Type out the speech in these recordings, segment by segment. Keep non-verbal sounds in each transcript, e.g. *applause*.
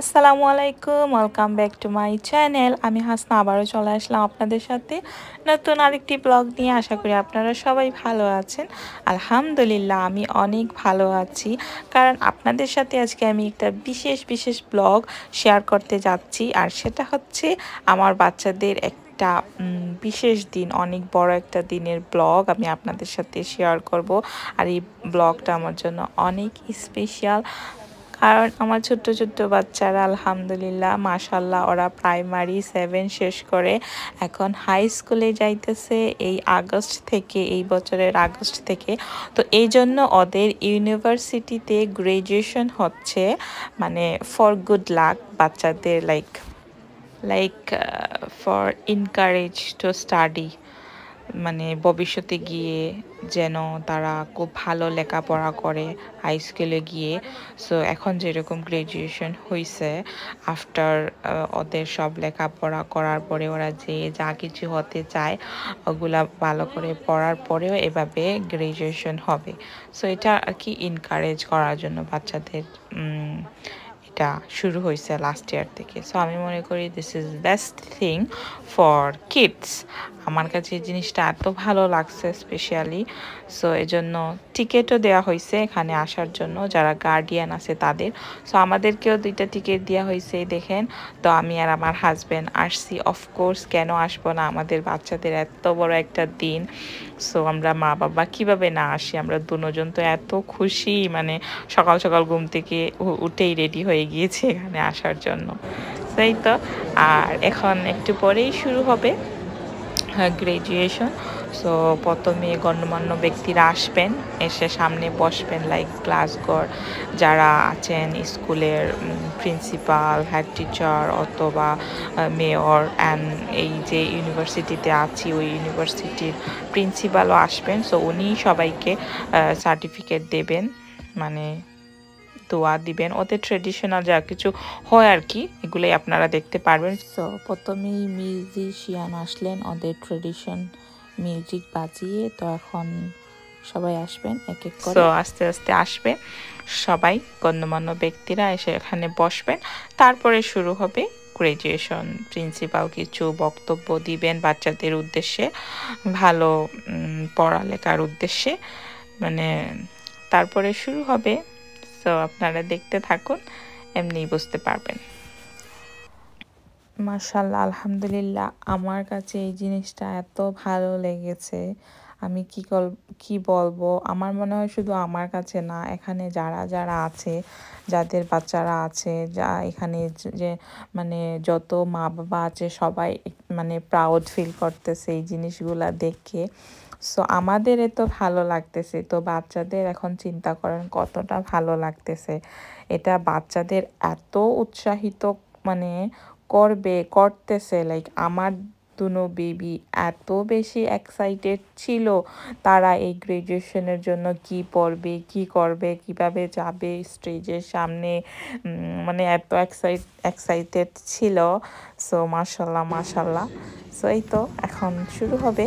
আসসালামু আলাইকুম welcome back to my channel আমি হাসনা আবারও চলে আসলাম আপনাদের সাথে নতুন আরেকটি ব্লগ নিয়ে আশা করি আপনারা সবাই ভালো আছেন আলহামদুলিল্লাহ আমি অনেক ভালো আছি কারণ আপনাদের সাথে আজকে আমি একটা বিশেষ বিশেষ ব্লগ শেয়ার করতে যাচ্ছি আর সেটা হচ্ছে আমার বাচ্চাদের একটা বিশেষ দিন অনেক বড় একটা দিনের ব্লগ আমি আপনাদের সাথে শেয়ার করব আর এই ব্লগটা আমার জন্য অনেক স্পেশাল কারণ আমার ছোট্ট ছোট্ট বাচ্চারা আলহামদুলিল্লাহ মাশাল্লাহ ওরা প্রাইমারি সেভেন শেষ করে এখন হাই স্কুলে যাইতেছে এই আগস্ট থেকে এই বছরের আগস্ট থেকে তো এই জন্য ওদের ইউনিভার্সিটিতে গ্রাজুয়েশন হচ্ছে মানে ফর গুড লাক বাচ্চাদের like like for encourage to study মানে ভবিষ্যতে গিয়ে যেন তারা খুব ভালো লেখাপড়া করে হাই স্কুলে গিয়ে সো এখন যেরকম গ্র্যাজুয়েশন হয়েছে আফটার ওদের সব লেখাপড়া করার পরে ওরা যে যা কিছু হতে চায় ওগুলা ভালো করে পড়ার পরেও এভাবে গ্র্যাজুয়েশন হবে সো এটা আর কি ইনকারেজ করার জন্য বাচ্চাদের এটা শুরু হয়েছে লাস্ট ইয়ার থেকে সো আমি মনে করি this is best thing for kids আমার কাছে এই জিনিসটা এত ভালো লাগছে স্পেশালি সো এজন্য টিকিটও দেওয়া হয়েছে এখানে আসার জন্য যারা গার্ডিয়ান আছে তাদের সো আমাদেরকেও দুইটা টিকিট দেওয়া হয়েছে দেখেন তো আমি আর আমার হাজব্যান্ড আসছি অফকোর্স কেন আসবো না আমাদের বাচ্চাদের এত বড় একটা দিন সো আমরা মা বাবা কিভাবে না আসি আমরা দুজন তো এত খুশি মানে সকাল সকাল ঘুম থেকে উঠেই রেডি হয়ে গিয়েছে এখানে আসার জন্য সেই তো আর এখন একটু পরেই শুরু হবে গ্র্যাজুয়েশন সো প্রথমে গণ্যমান্য ব্যক্তিরা আসবেন এসে সামনে বসবেন লাইক ঘর যারা আছেন স্কুলের প্রিন্সিপাল হেড টিচার অথবা মেয়র অ্যান্ড এই যে ইউনিভার্সিটিতে আছি ওই ইউনিভার্সিটির প্রিন্সিপালও আসবেন সো উনি সবাইকে সার্টিফিকেট দেবেন মানে দোয়া দিবেন ওতে ট্রেডিশনাল যা কিছু হয় আর কি এগুলোই আপনারা দেখতে পারবেন সো প্রথমেই মিউজিশিয়ান আসলেন ওদের ট্রেডিশন মিউজিক বাজিয়ে তো এখন সবাই আসবেন এক এক করে আস্তে আস্তে আসবে সবাই গণ্যমান্য ব্যক্তিরা এসে এখানে বসবেন তারপরে শুরু হবে গ্রাজুয়েশন প্রিন্সিপাল কিছু বক্তব্য দিবেন বাচ্চাদের উদ্দেশ্যে ভালো পড়ালেখার উদ্দেশ্যে মানে তারপরে শুরু হবে সো আপনারা দেখতে থাকুন এমনি বুঝতে পারবেন মাশাল্লাহ আলহামদুলিল্লাহ আমার কাছে এই জিনিসটা এত ভালো লেগেছে আমি কি কল কি বলবো আমার মনে হয় শুধু আমার কাছে না এখানে যারা যারা আছে যাদের বাচ্চারা আছে যা এখানে যে মানে যত মা বাবা আছে সবাই মানে প্রাউড ফিল করতেছে এই জিনিসগুলা দেখে সো আমাদের তো ভালো লাগতেছে তো বাচ্চাদের এখন চিন্তা করেন কতটা ভালো লাগতেছে এটা বাচ্চাদের এত উৎসাহিত মানে করবে করতেছে লাইক আমার দুনো বেবি এত বেশি এক্সাইটেড ছিল তারা এই গ্র্যাজুয়েশনের জন্য কি পড়বে কি করবে কিভাবে যাবে স্টেজের সামনে মানে এত এক্সাইট এক্সাইটেড ছিল সো মাশাল্লাহ মাশাল্লাহ সো এই তো এখন শুরু হবে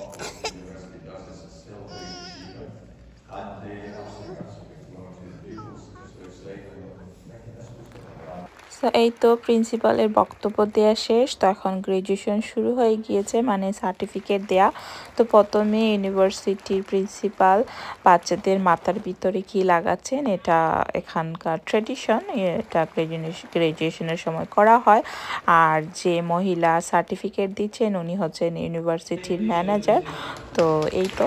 Paul. সো আচ্ছা, এই তো প্রিন্সিপালের বক্তব্য দেওয়া শেষ তো এখন গ্র্যাজুয়েশন শুরু হয়ে গিয়েছে মানে সার্টিফিকেট দেয়া তো প্রথমে ইউনিভার্সিটির প্রিন্সিপাল বাচ্চাদের মাথার ভিতরে কি লাগাচ্ছেন এটা এখানকার ট্রেডিশন এটা গ্র্যাজুয়েশনের সময় করা হয় আর যে মহিলা সার্টিফিকেট দিচ্ছেন উনি হচ্ছেন ইউনিভার্সিটির ম্যানেজার তো এই তো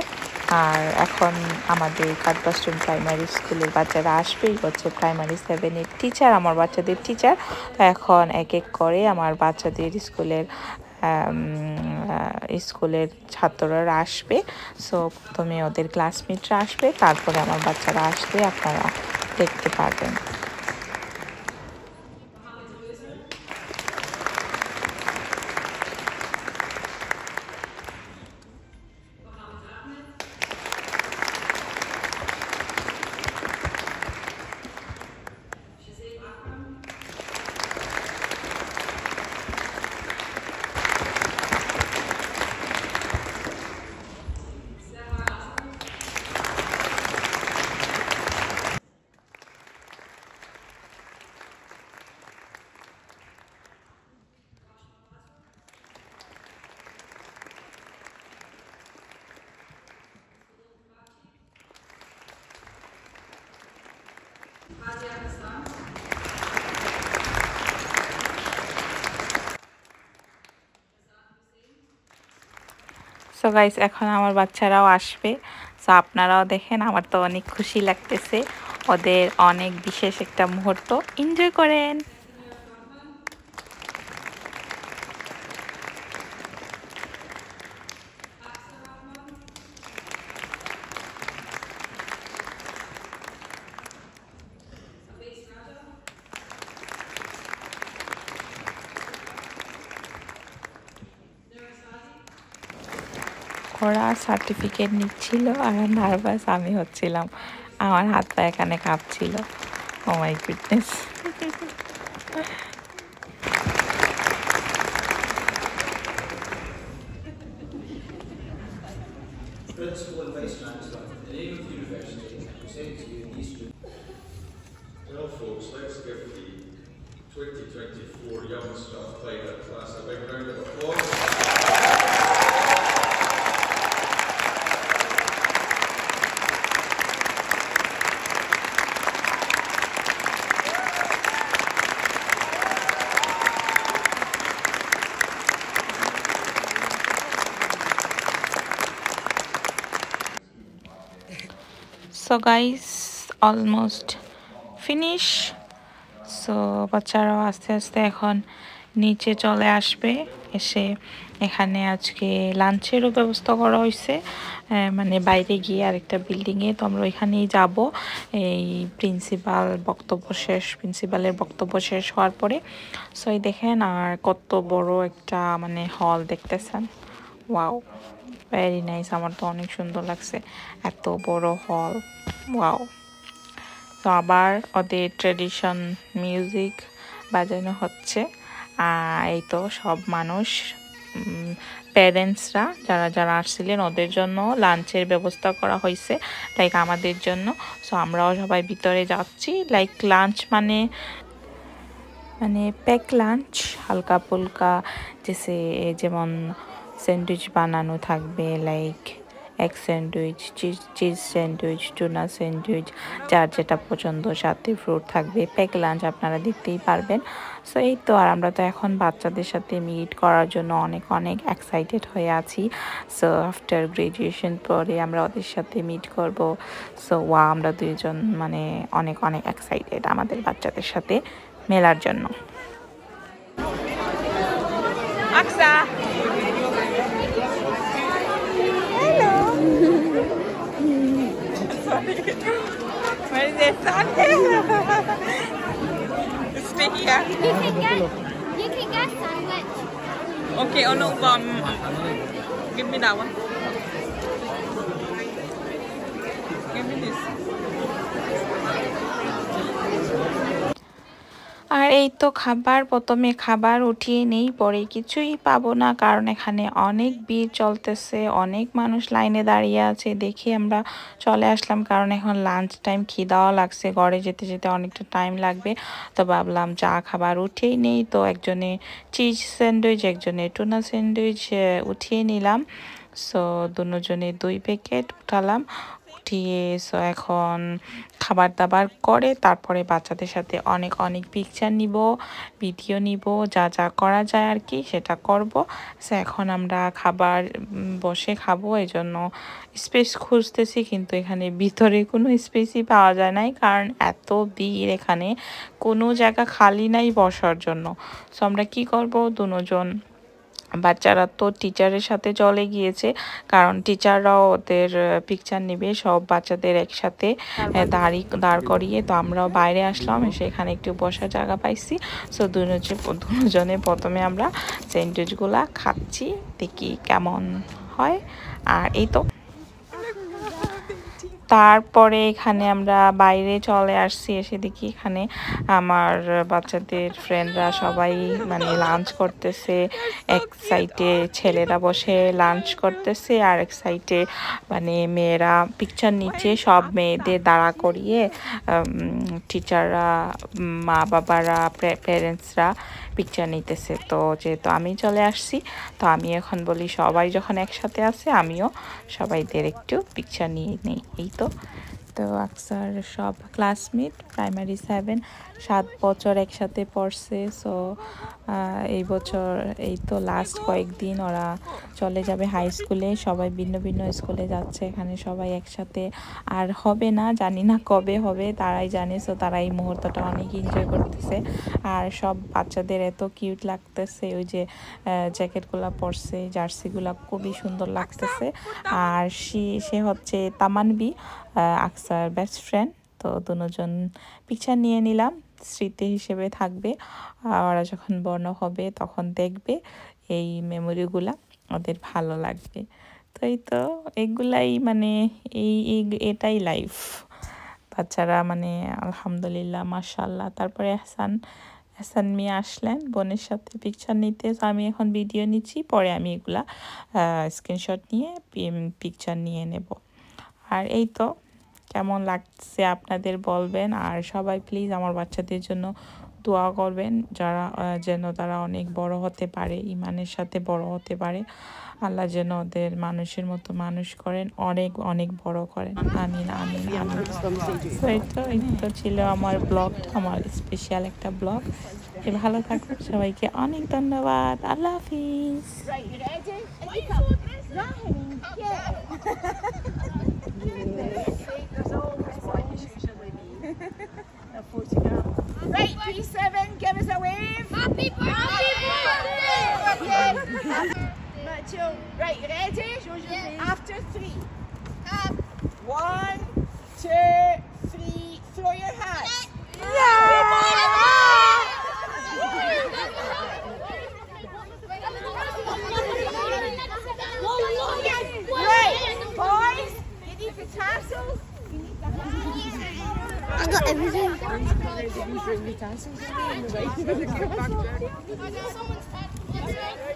আর এখন আমাদের কাঠবাস্টন প্রাইমারি স্কুলের বাচ্চারা আসবেই বছর প্রাইমারি সেভেনের টিচার আমার বাচ্চাদের টিচার তো এখন এক এক করে আমার বাচ্চাদের স্কুলের স্কুলের ছাত্ররা আসবে সো প্রথমে ওদের ক্লাসমেটরা আসবে তারপরে আমার বাচ্চারা আসবে আপনারা দেখতে পারবেন সো গাইস এখন আমার বাচ্চারাও আসবে সো আপনারাও দেখেন আমার তো অনেক খুশি লাগতেছে ওদের অনেক বিশেষ একটা মুহূর্ত এনজয় করেন ওরা সার্টিফিকেট নিচ্ছিল আর নার্ভাস আমি হচ্ছিলাম আমার হাত পা এখানে কাঁপছিল oh my goodness Principal and Vice Chancellor of the name of the University present to you these students. Well folks, let's give the 2024 Young Staff Climate Class a big round of applause. So guys almost finish so বাচ্চারাও আস্তে আস্তে এখন নিচে চলে আসবে এসে এখানে আজকে লাঞ্চেরও ব্যবস্থা করা হয়েছে মানে বাইরে গিয়ে আরেকটা বিল্ডিংয়ে তো আমরা ওইখানেই যাব এই প্রিন্সিপাল বক্তব্য শেষ প্রিন্সিপালের বক্তব্য শেষ হওয়ার পরে সো এই দেখেন আর কত বড় একটা মানে হল দেখতেছেন ওয়াও ভেরি নাইস আমার তো অনেক সুন্দর লাগছে এত বড় হল ওয়াও তো আবার ওদের ট্রেডিশন মিউজিক বাজানো হচ্ছে এই তো সব মানুষ প্যারেন্টসরা যারা যারা আসছিলেন ওদের জন্য লাঞ্চের ব্যবস্থা করা হয়েছে লাইক আমাদের জন্য সো আমরাও সবাই ভিতরে যাচ্ছি লাইক লাঞ্চ মানে মানে প্যাক লাঞ্চ হালকা ফুলকা যেসে যেমন স্যান্ডউইচ বানানো থাকবে লাইক এক sandwich cheese cheese sandwich tuna sandwich যার যেটা পছন্দ সাথে ফ্রুট থাকবে প্যাক লাঞ্চ আপনারা দেখতেই পারবেন সো এই তো আর আমরা তো এখন বাচ্চাদের সাথে মিট করার জন্য অনেক অনেক এক্সাইটেড হয়ে আছি সো আফটার গ্রাজুয়েশন পরে আমরা ওদের সাথে মিট করব সো ওয়া আমরা দুইজন মানে অনেক অনেক এক্সাইটেড আমাদের বাচ্চাদের সাথে মেলার জন্য funny. What is it? Sunday? it's sticky, yeah? you can get sandwich. Okay, oh no, um, give me that one. Give me this. আর এই তো খাবার প্রথমে খাবার উঠিয়ে নেই পরে কিছুই পাবো না কারণ এখানে অনেক ভিড় চলতেছে অনেক মানুষ লাইনে দাঁড়িয়ে আছে দেখে আমরা চলে আসলাম কারণ এখন লাঞ্চ টাইম খিদাও লাগছে ঘরে যেতে যেতে অনেকটা টাইম লাগবে তো ভাবলাম চা খাবার উঠেই নেই তো একজনে চিজ স্যান্ডউইচ একজনে টুনা স্যান্ডউইচ উঠিয়ে নিলাম সো দুজনে দুই প্যাকেট উঠালাম উঠিয়ে সো এখন খাবার দাবার করে তারপরে বাচ্চাদের সাথে অনেক অনেক পিকচার নিব ভিডিও নিব যা যা করা যায় আর কি সেটা করব সো এখন আমরা খাবার বসে খাবো এই জন্য স্পেস খুঁজতেছি কিন্তু এখানে ভিতরে কোনো স্পেসই পাওয়া যায় নাই কারণ এত ভিড় এখানে কোনো জায়গা খালি নাই বসার জন্য সো আমরা কী করবো দুজন বাচ্চারা তো টিচারের সাথে চলে গিয়েছে কারণ টিচাররাও ওদের পিকচার নেবে সব বাচ্চাদের একসাথে দাঁড়ি দাঁড় করিয়ে তো আমরাও বাইরে আসলাম সেখানে একটু বসার জায়গা পাইছি সো দুজনে দুজনে প্রথমে আমরা স্যান্ডউইচগুলা খাচ্ছি দেখি কেমন হয় আর এই তো তারপরে এখানে আমরা বাইরে চলে আসছি এসে দেখি এখানে আমার বাচ্চাদের ফ্রেন্ডরা সবাই মানে লাঞ্চ করতেছে এক সাইডে ছেলেরা বসে লাঞ্চ করতেছে আর এক সাইডে মানে মেয়েরা পিকচার নিচে সব মেয়েদের দাঁড়া করিয়ে টিচাররা মা বাবারা প্যারেন্টসরা পিকচার নিতেছে তো যেহেতু আমি চলে আসছি তো আমি এখন বলি সবাই যখন একসাথে আছে আমিও সবাইদের একটু পিকচার নিয়ে নিই এই তো তো আকসার সব ক্লাসমেট প্রাইমারি সেভেন সাত বছর একসাথে পড়ছে সো এই বছর এই তো লাস্ট কয়েকদিন ওরা চলে যাবে হাই স্কুলে সবাই ভিন্ন ভিন্ন স্কুলে যাচ্ছে এখানে সবাই একসাথে আর হবে না জানি না কবে হবে তারাই জানে সো তারা এই মুহূর্তটা অনেক এনজয় করতেছে আর সব বাচ্চাদের এত কিউট লাগতেছে ওই যে জ্যাকেটগুলো পরছে জার্সিগুলো খুবই সুন্দর লাগতেছে আর সে হচ্ছে তামানবি আকসার বেস্ট ফ্রেন্ড তো দুজন পিকচার নিয়ে নিলাম স্মৃতি হিসেবে থাকবে ওরা যখন বড় হবে তখন দেখবে এই মেমোরিগুলা ওদের ভালো লাগবে তো এই তো এগুলাই মানে এই এটাই লাইফ তাছাড়া মানে আলহামদুলিল্লাহ মাশাল্লাহ তারপরে এহসান এহসান মিয়া আসলেন বোনের সাথে পিকচার নিতে তো আমি এখন ভিডিও নিচ্ছি পরে আমি এগুলা স্ক্রিনশট নিয়ে পিকচার নিয়ে নেব আর এই তো কেমন লাগছে আপনাদের বলবেন আর সবাই প্লিজ আমার বাচ্চাদের জন্য দোয়া করবেন যারা যেন তারা অনেক বড় হতে পারে ইমানের সাথে বড় হতে পারে আল্লাহ যেন ওদের মানুষের মতো মানুষ করেন অনেক অনেক বড় করেন আমিন আমিন তো ছিল আমার ব্লগটা আমার স্পেশাল একটা ব্লগ ভালো থাকুন সবাইকে অনেক ধন্যবাদ আল্লাহ হাফিজ Yeah. *laughs* *laughs* *laughs* Right, that's seven. Right, give us a wave. Happy birthday! Happy birthday! Right, ready? After three. Up. One, two. got everything. Did you bring me dancing? *laughs*